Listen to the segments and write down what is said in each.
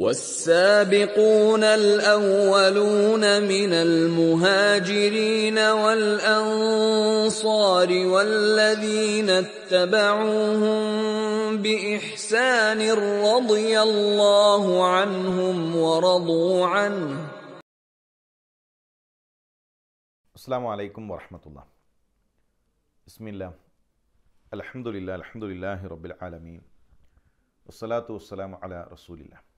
والسابقون الاولون من المهاجرين والانصار والذين اتبعوهم باحسان رضي الله عنهم ورضوا عنه السلام عليكم ورحمه الله بسم الله الحمد لله الحمد لله رب العالمين والصلاه والسلام على رسول الله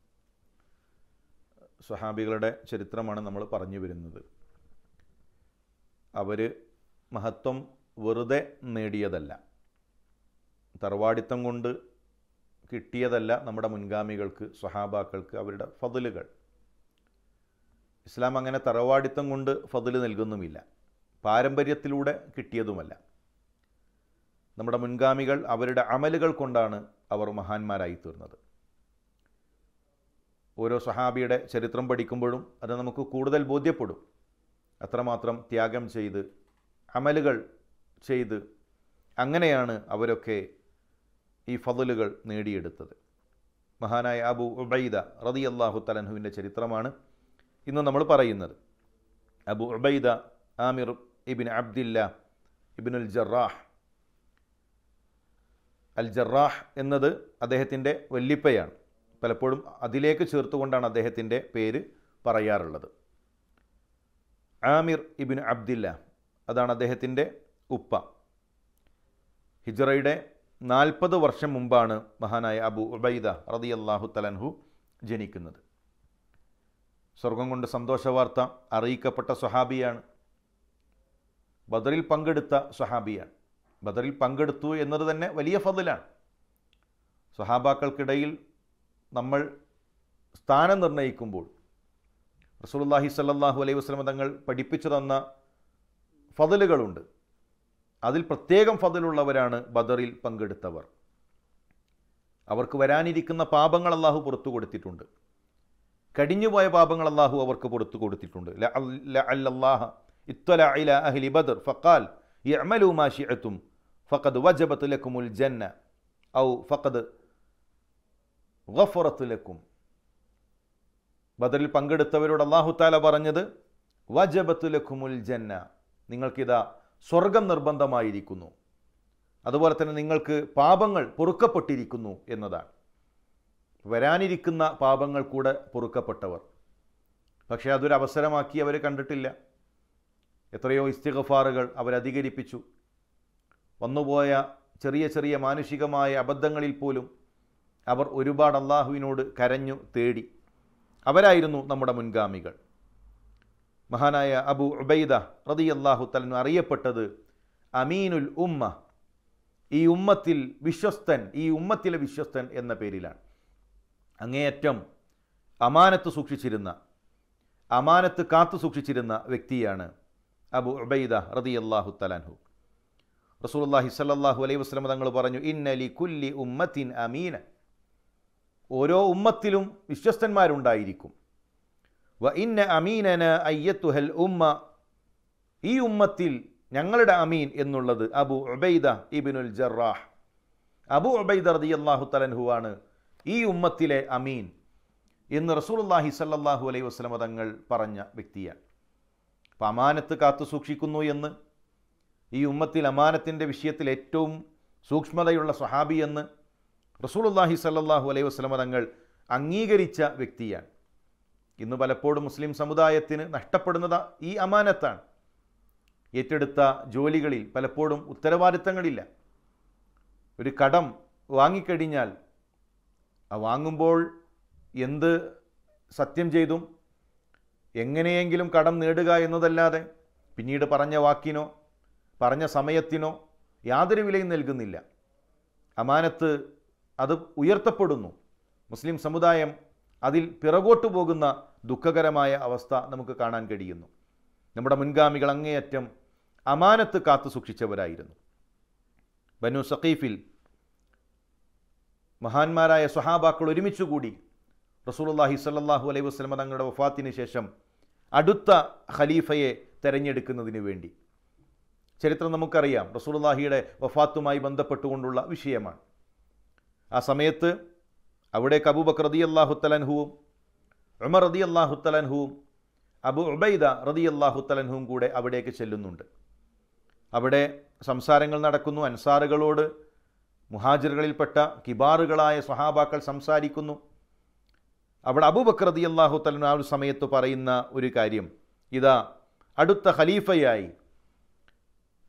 സ്വഹാബികളുടെ ചരിത്രമാണ് നമ്മൾ പറഞ്ഞു വരുന്നത് അവർ മഹത്വം വെറുതെ നേടിയതല്ല തറവാടിത്തം കൊണ്ട് കിട്ടിയതല്ല നമ്മുടെ മുൻഗാമികൾക്ക് സ്വഹാബാക്കൾക്ക് അവരുടെ ഫതിലുകൾ ഇസ്ലാം അങ്ങനെ തറവാടിത്തം കൊണ്ട് ഫതില് നൽകുന്നുമില്ല പാരമ്പര്യത്തിലൂടെ കിട്ടിയതുമല്ല നമ്മുടെ മുൻഗാമികൾ അവരുടെ അമലുകൾ കൊണ്ടാണ് അവർ മഹാന്മാരായി തീർന്നത് ഓരോ സഹാബിയുടെ ചരിത്രം പഠിക്കുമ്പോഴും അത് നമുക്ക് കൂടുതൽ ബോധ്യപ്പെടും അത്രമാത്രം ത്യാഗം ചെയ്ത് അമലുകൾ ചെയ്ത് അങ്ങനെയാണ് അവരൊക്കെ ഈ ഫതലുകൾ നേടിയെടുത്തത് മഹാനായ അബു ഉബൈദ റതി അള്ളാഹു തലൻഹുവിൻ്റെ ചരിത്രമാണ് ഇന്ന് നമ്മൾ പറയുന്നത് അബു ഉബൈദ ആമിർ ഇബിൻ അബ്ദില്ല ഇബിനുൽ ജറാഹ് അൽ ജറാഹ് എന്നത് അദ്ദേഹത്തിൻ്റെ വല്ലിപ്പയാണ് പലപ്പോഴും അതിലേക്ക് ചേർത്തുകൊണ്ടാണ് അദ്ദേഹത്തിൻ്റെ പേര് പറയാറുള്ളത് ആമിർ ഇബിൻ അബ്ദില്ല അതാണ് അദ്ദേഹത്തിൻ്റെ ഉപ്പ ഹിജറയുടെ നാൽപ്പത് വർഷം മുമ്പാണ് മഹാനായ അബു ഉബൈദ റതി അള്ളാഹു തലൻഹു ജനിക്കുന്നത് സ്വർഗം കൊണ്ട് സന്തോഷവാർത്ത അറിയിക്കപ്പെട്ട സ്വഹാബിയാണ് ബദറിൽ പങ്കെടുത്ത സ്വഹാബിയാണ് ബദറിൽ പങ്കെടുത്തു എന്നത് തന്നെ വലിയ ഫതിലാണ് സ്വഹാബാക്കൾക്കിടയിൽ നമ്മൾ സ്ഥാനം നിർണ്ണയിക്കുമ്പോൾ റസൂലുള്ളാഹി സല്ലാഹു അലൈഹി വസ്ലമ തങ്ങൾ പഠിപ്പിച്ചു തന്ന ഫതലുകളുണ്ട് അതിൽ പ്രത്യേകം ഫതലുള്ളവരാണ് ബദറിൽ പങ്കെടുത്തവർ അവർക്ക് വരാനിരിക്കുന്ന പാപങ്ങൾ അള്ളാഹു പുറത്തു കൊടുത്തിട്ടുണ്ട് കടിഞ്ഞുപോയ പാപങ്ങൾ അള്ളാഹു അവർക്ക് പുറത്തു കൊടുത്തിട്ടുണ്ട് അല്ലാഹ ഇത്തല അഹ്ലി ബദർ ഫക്കാൽ യഅമലു മാ ഷിഅതും ഫഖദ് വജബത്ത് ലക്കുമുൽ ജന്ന ഔ ഫഖദ് ലക്കും ബദറിൽ പങ്കെടുത്തവരോട് അള്ളാഹുത്താല പറഞ്ഞത് വജബത്തുലക്കുമുൽ ജന്ന നിങ്ങൾക്കിതാ സ്വർഗം നിർബന്ധമായിരിക്കുന്നു അതുപോലെ തന്നെ നിങ്ങൾക്ക് പാപങ്ങൾ പൊറുക്കപ്പെട്ടിരിക്കുന്നു എന്നതാണ് വരാനിരിക്കുന്ന പാപങ്ങൾ കൂടെ പൊറുക്കപ്പെട്ടവർ പക്ഷേ അതൊരു അവസരമാക്കി അവർ കണ്ടിട്ടില്ല എത്രയോ ഇസ്തിഗഫാറുകൾ അവരധികരിപ്പിച്ചു വന്നുപോയ ചെറിയ ചെറിയ മാനുഷികമായ അബദ്ധങ്ങളിൽ പോലും അവർ ഒരുപാട് അള്ളാഹുവിനോട് കരഞ്ഞു തേടി അവരായിരുന്നു നമ്മുടെ മുൻഗാമികൾ മഹാനായ അബു ഉബൈദ റതി അള്ളാഹു തലനു അറിയപ്പെട്ടത് അമീനുൽ ഉമ്മ ഈ ഉമ്മത്തിൽ വിശ്വസ്തൻ ഈ ഉമ്മത്തിലെ വിശ്വസ്തൻ എന്ന പേരിലാണ് അങ്ങേയറ്റം അമാനത്ത് സൂക്ഷിച്ചിരുന്ന അമാനത്ത് കാത്തു സൂക്ഷിച്ചിരുന്ന വ്യക്തിയാണ് അബു ഉബൈദ റതി അള്ളാഹു തലാൻഹു റസൂൽ അള്ളാഹി സല്ലാഹു അലൈഹി വസ്ലം തങ്ങൾ പറഞ്ഞു ഇന്നലി കുല്ലി ഉമ്മത്തിൻ അമീന ഓരോ ഉമ്മത്തിലും വിശ്വസ്തന്മാരുണ്ടായിരിക്കും വ ഇന്ന അമീനന അയ്യത്തുഹൽ ഉമ്മ ഈ ഉമ്മത്തിൽ ഞങ്ങളുടെ അമീൻ എന്നുള്ളത് അബു ഉബൈദ ഇബിനുൽ ജറാഹ് അബു ഉബൈദ റതി അള്ളാഹു ആണ് ഈ ഉമ്മത്തിലെ അമീൻ എന്ന് റസൂൽല്ലാഹി സല്ലാഹു അലൈഹി വസ്ലമ തങ്ങൾ പറഞ്ഞ വ്യക്തിയാണ് അപ്പം അമാനത്ത് കാത്തു സൂക്ഷിക്കുന്നു എന്ന് ഈ ഉമ്മത്തിൽ അമാനത്തിൻ്റെ വിഷയത്തിൽ ഏറ്റവും സൂക്ഷ്മതയുള്ള സ്വഹാബി എന്ന് റസൂലുല്ലാഹി സല്ലാഹു അലൈഹി വസ്ലമ തങ്ങൾ അംഗീകരിച്ച വ്യക്തിയാണ് ഇന്ന് പലപ്പോഴും മുസ്ലിം സമുദായത്തിന് നഷ്ടപ്പെടുന്നത് ഈ അമാനത്താണ് ഏറ്റെടുത്ത ജോലികളിൽ പലപ്പോഴും ഉത്തരവാദിത്തങ്ങളില്ല ഒരു കടം വാങ്ങിക്കഴിഞ്ഞാൽ ആ വാങ്ങുമ്പോൾ എന്ത് സത്യം ചെയ്തും എങ്ങനെയെങ്കിലും കടം നേടുക എന്നതല്ലാതെ പിന്നീട് പറഞ്ഞ വാക്കിനോ പറഞ്ഞ സമയത്തിനോ യാതൊരു വിലയും നൽകുന്നില്ല അമാനത്ത് അത് ഉയർത്തപ്പെടുന്നു മുസ്ലിം സമുദായം അതിൽ പിറകോട്ടു പോകുന്ന ദുഃഖകരമായ അവസ്ഥ നമുക്ക് കാണാൻ കഴിയുന്നു നമ്മുടെ മുൻഗാമികൾ അങ്ങേയറ്റം അമാനത്ത് കാത്തു സൂക്ഷിച്ചവരായിരുന്നു ബനു സഖീഫിൽ മഹാന്മാരായ സ്വഹാബാക്കൾ ഒരുമിച്ചുകൂടി റസൂലുള്ളാഹി സല്ലാഹു അലൈഹി വസ്ലമ തങ്ങളുടെ വഫാത്തിന് ശേഷം അടുത്ത ഖലീഫയെ തെരഞ്ഞെടുക്കുന്നതിന് വേണ്ടി ചരിത്രം നമുക്കറിയാം അള്ളാഹിയുടെ വഫാത്തുമായി ബന്ധപ്പെട്ടുകൊണ്ടുള്ള വിഷയമാണ് ആ സമയത്ത് അവിടെ അബൂബക്കർ റതി അള്ളാഹുത്തലൻഹുവും ഉമർ റതി അള്ളാഹുത്തലൻഹുവും അബു ഉബൈദ റതി അള്ളാഹുത്തലൻഹുവും കൂടെ അവിടേക്ക് ചെല്ലുന്നുണ്ട് അവിടെ സംസാരങ്ങൾ നടക്കുന്നു അൻസാറുകളോട് മുഹാജിറുകളിൽപ്പെട്ട കിബാറുകളായ സ്വഹാബാക്കൾ സംസാരിക്കുന്നു അവിടെ അബൂബക്കർ റതി അള്ളാഹുത്തലൻ ആ ഒരു സമയത്ത് പറയുന്ന ഒരു കാര്യം ഇതാ അടുത്ത ഖലീഫയായി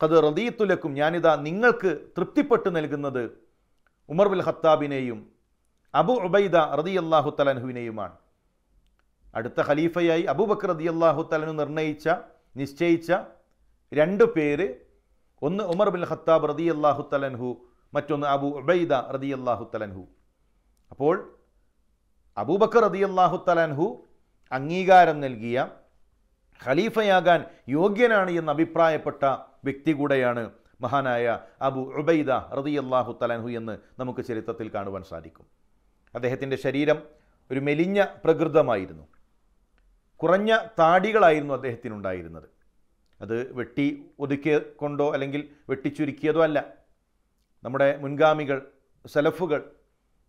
കത് റതിയത്തുലക്കും ഞാനിതാ നിങ്ങൾക്ക് തൃപ്തിപ്പെട്ട് നൽകുന്നത് ഉമർ ബിൽ ഖത്താബിനെയും അബു ഉബൈദ റതി അള്ളാഹു തലൻഹുവിനെയുമാണ് അടുത്ത ഖലീഫയായി അബൂബക്കർ റതി അള്ളാഹു തലനു നിർണയിച്ച നിശ്ചയിച്ച രണ്ട് പേര് ഒന്ന് ഉമർ ബിൻ ഖത്താബ് റതി അള്ളാഹു തലൻഹു മറ്റൊന്ന് അബു ഉബൈദ റതി അള്ളാഹു തലൻഹു അപ്പോൾ അബൂബക്കർ റതി അള്ളാഹു തലൻഹു അംഗീകാരം നൽകിയ ഖലീഫയാകാൻ യോഗ്യനാണ് എന്ന് അഭിപ്രായപ്പെട്ട വ്യക്തി കൂടെയാണ് മഹാനായ അബു ഉബൈദ റതിയല്ലാഹു തലാൻഹു എന്ന് നമുക്ക് ചരിത്രത്തിൽ കാണുവാൻ സാധിക്കും അദ്ദേഹത്തിൻ്റെ ശരീരം ഒരു മെലിഞ്ഞ പ്രകൃതമായിരുന്നു കുറഞ്ഞ താടികളായിരുന്നു അദ്ദേഹത്തിനുണ്ടായിരുന്നത് അത് വെട്ടി ഒതുക്കിയ കൊണ്ടോ അല്ലെങ്കിൽ വെട്ടിച്ചുരുക്കിയതോ അല്ല നമ്മുടെ മുൻഗാമികൾ സെലഫുകൾ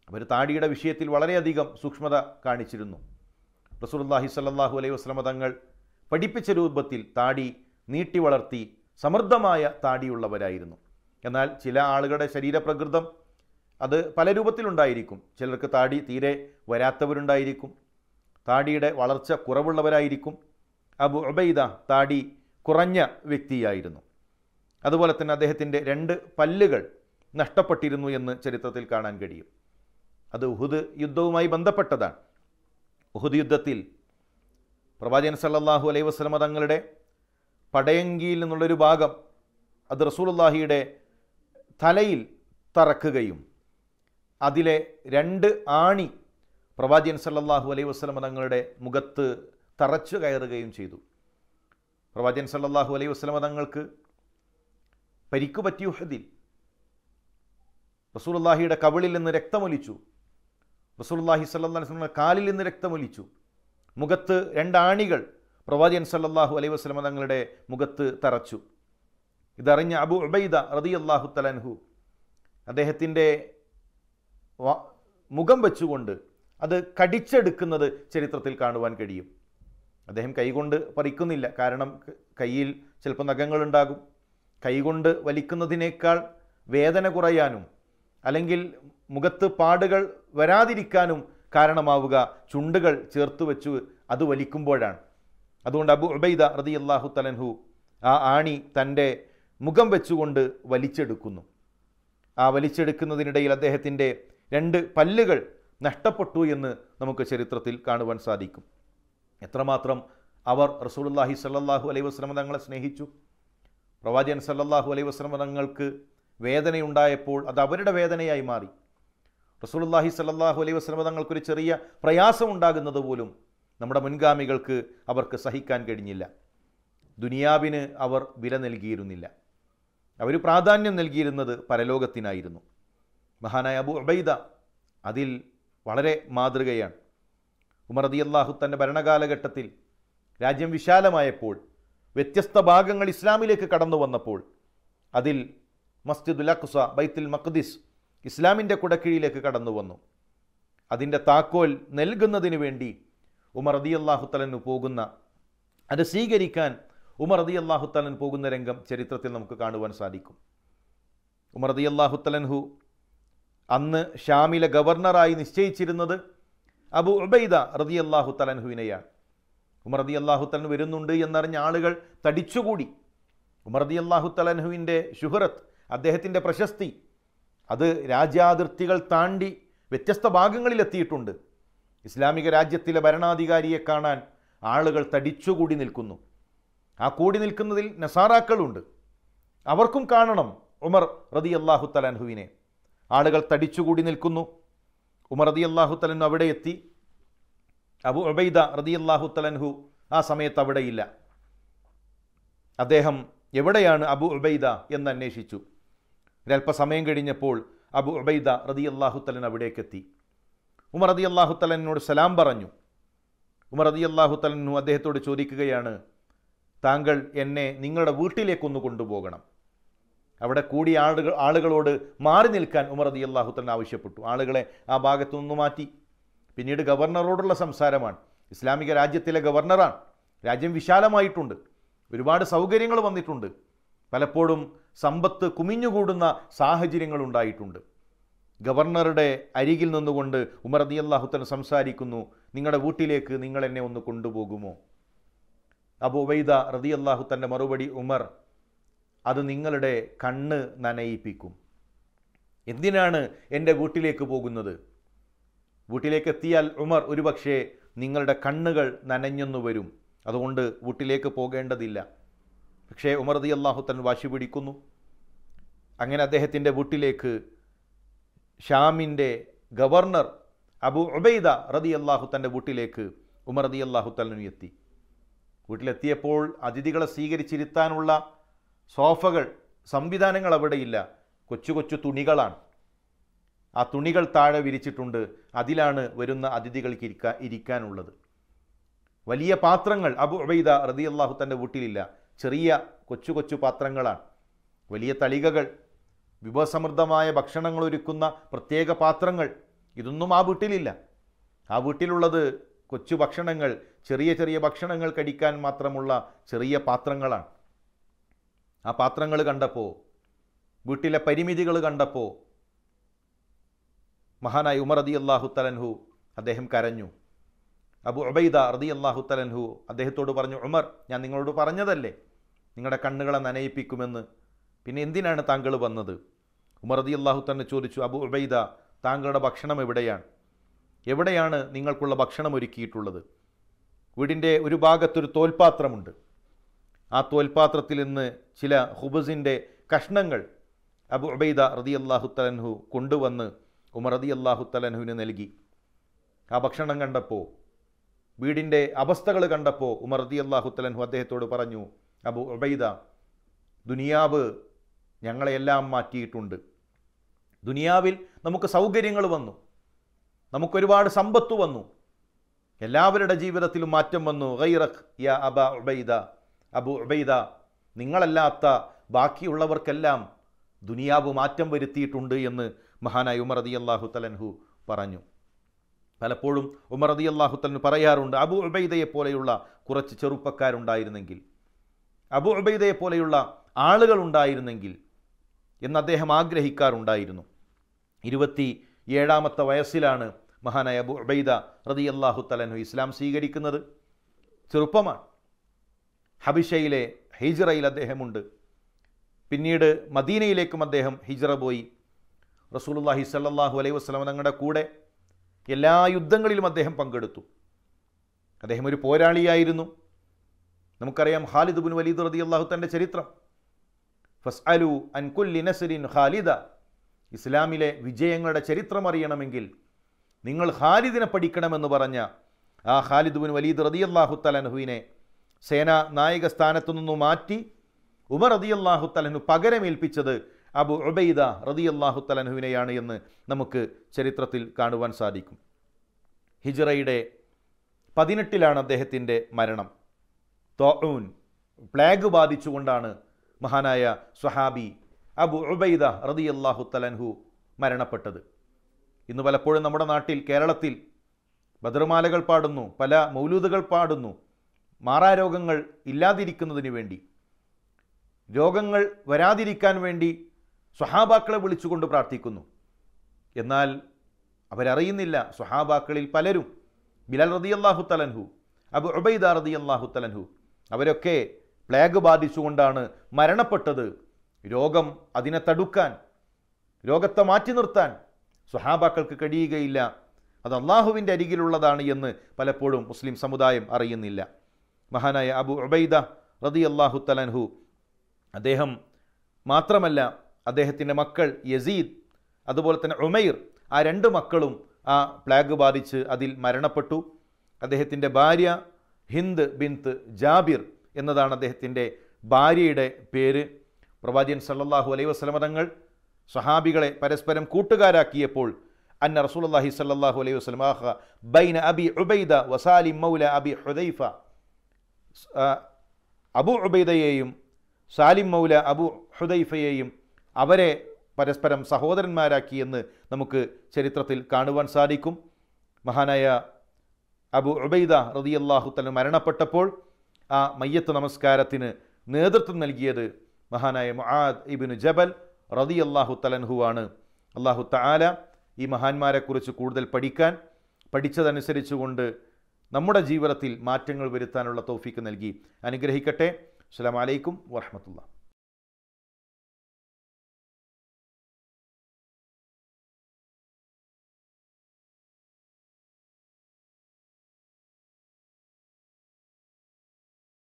അവർ താടിയുടെ വിഷയത്തിൽ വളരെയധികം സൂക്ഷ്മത കാണിച്ചിരുന്നു അള്ളാഹി സല്ലാഹു അലൈഹി വസ്ലമതങ്ങൾ തങ്ങൾ പഠിപ്പിച്ച രൂപത്തിൽ താടി നീട്ടി വളർത്തി സമൃദ്ധമായ താടിയുള്ളവരായിരുന്നു എന്നാൽ ചില ആളുകളുടെ ശരീരപ്രകൃതം അത് പല രൂപത്തിലുണ്ടായിരിക്കും ചിലർക്ക് താടി തീരെ വരാത്തവരുണ്ടായിരിക്കും താടിയുടെ വളർച്ച കുറവുള്ളവരായിരിക്കും അബു ഉബൈദ താടി കുറഞ്ഞ വ്യക്തിയായിരുന്നു അതുപോലെ തന്നെ അദ്ദേഹത്തിൻ്റെ രണ്ട് പല്ലുകൾ നഷ്ടപ്പെട്ടിരുന്നു എന്ന് ചരിത്രത്തിൽ കാണാൻ കഴിയും അത് ഉഹുദ് യുദ്ധവുമായി ബന്ധപ്പെട്ടതാണ് ഉഹുദ് യുദ്ധത്തിൽ പ്രവാചകൻ സല്ലാഹു അലൈവസ്ലമ തങ്ങളുടെ പടയങ്കിയിൽ നിന്നുള്ളൊരു ഭാഗം അത് റസൂലുല്ലാഹിയുടെ തലയിൽ തറക്കുകയും അതിലെ രണ്ട് ആണി പ്രവാചകൻ സല്ലാഹു അലൈഹി വസ്ലമ തങ്ങളുടെ മുഖത്ത് തറച്ചു കയറുകയും ചെയ്തു പ്രവാചകൻ സല്ലാഹു അലൈഹി വസ്ലമ തങ്ങൾക്ക് പരിക്കു പറ്റി ഉഹദിൽ റസൂലുല്ലാഹിയുടെ കവിളിൽ നിന്ന് രക്തമൊലിച്ചു റസൂലുല്ലാഹി സല്ലാ വസ്ലം കാലിൽ നിന്ന് രക്തമൊലിച്ചു മുഖത്ത് രണ്ടാണികൾ പ്രവാചകൻ സല്ലാഹു അലൈ വസ്ലമ തങ്ങളുടെ മുഖത്ത് തറച്ചു ഇതറിഞ്ഞ അബു ഉബൈദ റതി അള്ളാഹു തലൻഹു അദ്ദേഹത്തിൻ്റെ മുഖം വെച്ചുകൊണ്ട് അത് കടിച്ചെടുക്കുന്നത് ചരിത്രത്തിൽ കാണുവാൻ കഴിയും അദ്ദേഹം കൈകൊണ്ട് പറിക്കുന്നില്ല കാരണം കയ്യിൽ ചിലപ്പോൾ നഖങ്ങളുണ്ടാകും കൈകൊണ്ട് വലിക്കുന്നതിനേക്കാൾ വേദന കുറയാനും അല്ലെങ്കിൽ മുഖത്ത് പാടുകൾ വരാതിരിക്കാനും കാരണമാവുക ചുണ്ടുകൾ ചേർത്ത് വെച്ച് അത് വലിക്കുമ്പോഴാണ് അതുകൊണ്ട് അബു ഉബൈദ റതി അള്ളാഹു തലൻഹു ആ ആണി തൻ്റെ മുഖം വെച്ചുകൊണ്ട് വലിച്ചെടുക്കുന്നു ആ വലിച്ചെടുക്കുന്നതിനിടയിൽ അദ്ദേഹത്തിൻ്റെ രണ്ട് പല്ലുകൾ നഷ്ടപ്പെട്ടു എന്ന് നമുക്ക് ചരിത്രത്തിൽ കാണുവാൻ സാധിക്കും എത്രമാത്രം അവർ റസൂലുല്ലാഹി സല്ലാഹു അലൈ വസ്ലമ തങ്ങളെ സ്നേഹിച്ചു പ്രവാചകൻ സല്ലാഹു അലൈ വസ്ലമ തങ്ങൾക്ക് വേദനയുണ്ടായപ്പോൾ അത് അവരുടെ വേദനയായി മാറി റസൂലുല്ലാഹി സല്ലാഹു അലൈ വസ്ലമ തങ്ങൾക്കൊരു ചെറിയ പ്രയാസം ഉണ്ടാകുന്നത് പോലും നമ്മുടെ മുൻഗാമികൾക്ക് അവർക്ക് സഹിക്കാൻ കഴിഞ്ഞില്ല ദുനിയാവിന് അവർ വില നൽകിയിരുന്നില്ല അവർ പ്രാധാന്യം നൽകിയിരുന്നത് പരലോകത്തിനായിരുന്നു മഹാനായ അബു അബൈദ അതിൽ വളരെ മാതൃകയാണ് ഉമർ അതി അള്ളാഹു തൻ്റെ ഭരണകാലഘട്ടത്തിൽ രാജ്യം വിശാലമായപ്പോൾ വ്യത്യസ്ത ഭാഗങ്ങൾ ഇസ്ലാമിലേക്ക് കടന്നു വന്നപ്പോൾ അതിൽ മസ്ജിദുൽ അഖ്സ ബൈത്തുൽ മഖ്ദിസ് ഇസ്ലാമിൻ്റെ കുടക്കീഴിലേക്ക് കടന്നു വന്നു അതിൻ്റെ താക്കോൽ നൽകുന്നതിന് വേണ്ടി ഉമർ അദി അള്ളാഹുത്തലന് പോകുന്ന അത് സ്വീകരിക്കാൻ ഉമർ അദി അള്ളാഹുത്തലൻ പോകുന്ന രംഗം ചരിത്രത്തിൽ നമുക്ക് കാണുവാൻ സാധിക്കും ഉമർ അദി അള്ളാഹുത്തലൻഹു അന്ന് ഷാമിലെ ഗവർണറായി നിശ്ചയിച്ചിരുന്നത് അബു ഉബൈദ റതി അള്ളാഹുത്തലൻഹുവിനെയാണ് ഉമർ റതി അള്ളാഹുത്തലൻ വരുന്നുണ്ട് എന്നറിഞ്ഞ ആളുകൾ തടിച്ചുകൂടി ഉമർ റതി അള്ളാഹുത്തലൻഹുവിൻ്റെ ഷുഹറത്ത് അദ്ദേഹത്തിൻ്റെ പ്രശസ്തി അത് രാജ്യാതിർത്തികൾ താണ്ടി വ്യത്യസ്ത ഭാഗങ്ങളിലെത്തിയിട്ടുണ്ട് ഇസ്ലാമിക രാജ്യത്തിലെ ഭരണാധികാരിയെ കാണാൻ ആളുകൾ തടിച്ചുകൂടി നിൽക്കുന്നു ആ കൂടി നിൽക്കുന്നതിൽ നസാറാക്കളുണ്ട് അവർക്കും കാണണം ഉമർ റതി അള്ളാഹു തലാൻഹുവിനെ ആളുകൾ തടിച്ചുകൂടി നിൽക്കുന്നു ഉമർ റതി അള്ളാഹു തലൻഹു അവിടെ എത്തി അബു ഉബൈദ റതി അള്ളാഹു തലൻഹു ആ സമയത്ത് അവിടെയില്ല അദ്ദേഹം എവിടെയാണ് അബു ഉബൈദ എന്ന് അന്വേഷിച്ചു ഒരൽപ്പസമയം കഴിഞ്ഞപ്പോൾ അബു ഉബൈദ റതി അള്ളാഹു തലൻ അവിടേക്കെത്തി ഉമർ അതി അള്ളാഹു തലനോട് സലാം പറഞ്ഞു ഉമർ അതി അള്ളാഹു തലനു അദ്ദേഹത്തോട് ചോദിക്കുകയാണ് താങ്കൾ എന്നെ നിങ്ങളുടെ വീട്ടിലേക്കൊന്ന് കൊണ്ടുപോകണം അവിടെ കൂടിയ ആളുകൾ ആളുകളോട് മാറി നിൽക്കാൻ ഉമർ അതി അള്ളാഹു തലൻ ആവശ്യപ്പെട്ടു ആളുകളെ ആ ഭാഗത്തു നിന്ന് മാറ്റി പിന്നീട് ഗവർണറോടുള്ള സംസാരമാണ് ഇസ്ലാമിക രാജ്യത്തിലെ ഗവർണറാണ് രാജ്യം വിശാലമായിട്ടുണ്ട് ഒരുപാട് സൗകര്യങ്ങൾ വന്നിട്ടുണ്ട് പലപ്പോഴും സമ്പത്ത് കുമിഞ്ഞുകൂടുന്ന സാഹചര്യങ്ങൾ ഉണ്ടായിട്ടുണ്ട് ഗവർണറുടെ അരികിൽ നിന്നുകൊണ്ട് ഉമർ അദി അള്ളാഹുത്തൻ സംസാരിക്കുന്നു നിങ്ങളുടെ വീട്ടിലേക്ക് നിങ്ങൾ എന്നെ ഒന്ന് കൊണ്ടുപോകുമോ അബു ഉബൈദ റതി അള്ളാഹുത്തൻ്റെ മറുപടി ഉമർ അത് നിങ്ങളുടെ കണ്ണ് നനയിപ്പിക്കും എന്തിനാണ് എൻ്റെ വീട്ടിലേക്ക് പോകുന്നത് വീട്ടിലേക്ക് എത്തിയാൽ ഉമർ ഒരുപക്ഷെ നിങ്ങളുടെ കണ്ണുകൾ നനഞ്ഞെന്നു വരും അതുകൊണ്ട് വീട്ടിലേക്ക് പോകേണ്ടതില്ല പക്ഷേ ഉമർ റതി അള്ളാഹുത്തൻ വാശി പിടിക്കുന്നു അങ്ങനെ അദ്ദേഹത്തിൻ്റെ വീട്ടിലേക്ക് ഷാമിൻ്റെ ഗവർണർ അബു ഉബൈദ റതി അള്ളാഹു തൻ്റെ വീട്ടിലേക്ക് ഉമർ റതി അള്ളാഹു തല്ലനു എത്തി വീട്ടിലെത്തിയപ്പോൾ അതിഥികളെ സ്വീകരിച്ചിരുത്താനുള്ള സോഫകൾ സംവിധാനങ്ങൾ അവിടെയില്ല കൊച്ചു കൊച്ചു തുണികളാണ് ആ തുണികൾ താഴെ വിരിച്ചിട്ടുണ്ട് അതിലാണ് വരുന്ന അതിഥികൾക്ക് ഇരിക്കാൻ ഇരിക്കാനുള്ളത് വലിയ പാത്രങ്ങൾ അബു ഉബൈദ റതി അള്ളാഹു തൻ്റെ വീട്ടിലില്ല ചെറിയ കൊച്ചു കൊച്ചു പാത്രങ്ങളാണ് വലിയ തളികകൾ വിഭവസമൃദ്ധമായ ഭക്ഷണങ്ങൾ ഒരുക്കുന്ന പ്രത്യേക പാത്രങ്ങൾ ഇതൊന്നും ആ വീട്ടിലില്ല ആ വീട്ടിലുള്ളത് കൊച്ചു ഭക്ഷണങ്ങൾ ചെറിയ ചെറിയ ഭക്ഷണങ്ങൾ കടിക്കാൻ മാത്രമുള്ള ചെറിയ പാത്രങ്ങളാണ് ആ പാത്രങ്ങൾ കണ്ടപ്പോൾ വീട്ടിലെ പരിമിതികൾ കണ്ടപ്പോൾ മഹാനായ ഉമർ അദി അള്ളാഹു തലൻഹു അദ്ദേഹം കരഞ്ഞു അബു അബൈദ റദി അള്ളാഹു തലൻഹു അദ്ദേഹത്തോട് പറഞ്ഞു ഉമർ ഞാൻ നിങ്ങളോട് പറഞ്ഞതല്ലേ നിങ്ങളുടെ കണ്ണുകളെ നനയിപ്പിക്കുമെന്ന് പിന്നെ എന്തിനാണ് താങ്കൾ വന്നത് ഉമർ റതി അള്ളാഹു തന്നെ ചോദിച്ചു അബു ഉബൈദ താങ്കളുടെ ഭക്ഷണം എവിടെയാണ് എവിടെയാണ് നിങ്ങൾക്കുള്ള ഭക്ഷണം ഒരുക്കിയിട്ടുള്ളത് വീടിൻ്റെ ഒരു ഭാഗത്തൊരു തോൽപാത്രമുണ്ട് ആ തോൽപാത്രത്തിൽ നിന്ന് ചില ഹുബസിൻ്റെ കഷ്ണങ്ങൾ അബു ഉബൈദ റതി അള്ളാഹു തലൻഹു കൊണ്ടുവന്ന് ഉമർ റതി അള്ളാഹു തലൻഹുവിന് നൽകി ആ ഭക്ഷണം കണ്ടപ്പോൾ വീടിൻ്റെ അവസ്ഥകൾ കണ്ടപ്പോൾ ഉമർ റതി അള്ളാഹു തലൻഹു അദ്ദേഹത്തോട് പറഞ്ഞു അബു ഉബൈദ ദുനിയാവ് ഞങ്ങളെയെല്ലാം മാറ്റിയിട്ടുണ്ട് ദുനിയാവിൽ നമുക്ക് സൗകര്യങ്ങൾ വന്നു നമുക്കൊരുപാട് സമ്പത്ത് വന്നു എല്ലാവരുടെ ജീവിതത്തിലും മാറ്റം വന്നു ഗൈറഖ് യ അബ ഉബൈദ അബു ഉബൈദ നിങ്ങളല്ലാത്ത ബാക്കിയുള്ളവർക്കെല്ലാം ദുനിയാവ് മാറ്റം വരുത്തിയിട്ടുണ്ട് എന്ന് മഹാനായ ഉമർ അദി അള്ളാഹു തലൻഹു പറഞ്ഞു പലപ്പോഴും ഉമർ അദി അള്ളാഹു തലൻ പറയാറുണ്ട് അബു ഉബൈദയെ പോലെയുള്ള കുറച്ച് ചെറുപ്പക്കാരുണ്ടായിരുന്നെങ്കിൽ അബു ഉബൈദയെ പോലെയുള്ള ഉണ്ടായിരുന്നെങ്കിൽ എന്ന് അദ്ദേഹം ആഗ്രഹിക്കാറുണ്ടായിരുന്നു ഇരുപത്തി ഏഴാമത്തെ വയസ്സിലാണ് മഹാനായ അബു ഉബൈദ റതി അള്ളാഹു തലനു ഇസ്ലാം സ്വീകരിക്കുന്നത് ചെറുപ്പമാണ് ഹബിഷയിലെ ഹിജ്റയിൽ അദ്ദേഹമുണ്ട് പിന്നീട് മദീനയിലേക്കും അദ്ദേഹം ഹിജ്റ പോയി റസൂലുല്ലാഹി സല്ലാഹു അലൈഹി വസ്ലം തങ്ങളുടെ കൂടെ എല്ലാ യുദ്ധങ്ങളിലും അദ്ദേഹം പങ്കെടുത്തു അദ്ദേഹം ഒരു പോരാളിയായിരുന്നു നമുക്കറിയാം ഖാലിദ് ബുൻ വലീദ് റതി അള്ളാഹു തൻ്റെ ചരിത്രം ഫസ് അലു അൻകുല്ലി നസരിൻ ഖാലിദ ഇസ്ലാമിലെ വിജയങ്ങളുടെ ചരിത്രം അറിയണമെങ്കിൽ നിങ്ങൾ ഖാലിദിനെ പഠിക്കണമെന്ന് പറഞ്ഞ ആ ഖാലിദുബിൻ വലീദ് റതിയല്ലാഹു തലൻഹുവിനെ സേനാ നായക സ്ഥാനത്തു നിന്നു മാറ്റി ഉമർ റതിയല്ലാഹു തലഹു പകരമേൽപ്പിച്ചത് അബു ഉബൈദ റതിയല്ലാഹു തലൻഹുവിനെയാണ് എന്ന് നമുക്ക് ചരിത്രത്തിൽ കാണുവാൻ സാധിക്കും ഹിജറയുടെ പതിനെട്ടിലാണ് അദ്ദേഹത്തിൻ്റെ മരണം തോഊൻ പ്ലാഗ് ബാധിച്ചുകൊണ്ടാണ് മഹാനായ സ്വഹാബി അബു ഉബൈദ റതി അള്ളാഹു തലൻഹു മരണപ്പെട്ടത് ഇന്ന് പലപ്പോഴും നമ്മുടെ നാട്ടിൽ കേരളത്തിൽ ബദർമാലകൾ പാടുന്നു പല മൗലൂദുകൾ പാടുന്നു രോഗങ്ങൾ ഇല്ലാതിരിക്കുന്നതിന് വേണ്ടി രോഗങ്ങൾ വരാതിരിക്കാൻ വേണ്ടി സ്വഹാബാക്കളെ വിളിച്ചുകൊണ്ട് പ്രാർത്ഥിക്കുന്നു എന്നാൽ അവരറിയുന്നില്ല സ്വഹാബാക്കളിൽ പലരും ബിലാൽ റതി അള്ളാഹു തലൻഹു അബു ഉബൈദ റതി അള്ളാഹു തലൻഹു അവരൊക്കെ പ്ലേഗ് ബാധിച്ചുകൊണ്ടാണ് മരണപ്പെട്ടത് രോഗം അതിനെ തടുക്കാൻ രോഗത്തെ മാറ്റി നിർത്താൻ സ്വഹാബാക്കൾക്ക് കഴിയുകയില്ല അത് അള്ളാഹുവിൻ്റെ അരികിലുള്ളതാണ് എന്ന് പലപ്പോഴും മുസ്ലിം സമുദായം അറിയുന്നില്ല മഹാനായ അബു ഉബൈദ റതി അള്ളാഹു തലൻഹു അദ്ദേഹം മാത്രമല്ല അദ്ദേഹത്തിൻ്റെ മക്കൾ യസീദ് അതുപോലെ തന്നെ ഉമൈർ ആ രണ്ട് മക്കളും ആ പ്ലാഗ് ബാധിച്ച് അതിൽ മരണപ്പെട്ടു അദ്ദേഹത്തിൻ്റെ ഭാര്യ ഹിന്ദ് ബിന്ത് ജാബിർ എന്നതാണ് അദ്ദേഹത്തിൻ്റെ ഭാര്യയുടെ പേര് പ്രവാചകൻ സല്ലാഹു അലൈ വസ്ലമ തങ്ങൾ സഹാബികളെ പരസ്പരം കൂട്ടുകാരാക്കിയപ്പോൾ അന്ന റസൂലി സല്ലാഹു അലൈഹി വസ്ലമാഹ ബൈന അബി ഉബൈദ വസാലി മൗല അബി ഹുദൈഫ അബു ഉബൈദയെയും സാലിം മൗല അബു ഹുദൈഫയെയും അവരെ പരസ്പരം സഹോദരന്മാരാക്കി എന്ന് നമുക്ക് ചരിത്രത്തിൽ കാണുവാൻ സാധിക്കും മഹാനായ അബു ഉബൈദ റതിയല്ലാഹു തല മരണപ്പെട്ടപ്പോൾ ആ മയ്യത്ത് നമസ്കാരത്തിന് നേതൃത്വം നൽകിയത് മഹാനായ മുആദ് ഇബിനു ജബൽ റതി അള്ളാഹു തലൻഹുവാണ് അള്ളാഹു താല ഈ മഹാന്മാരെക്കുറിച്ച് കൂടുതൽ പഠിക്കാൻ പഠിച്ചതനുസരിച്ചുകൊണ്ട് നമ്മുടെ ജീവിതത്തിൽ മാറ്റങ്ങൾ വരുത്താനുള്ള തോഫിക്ക് നൽകി അനുഗ്രഹിക്കട്ടെ അസ്സാം വലൈക്കും വാഹമത്തുള്ള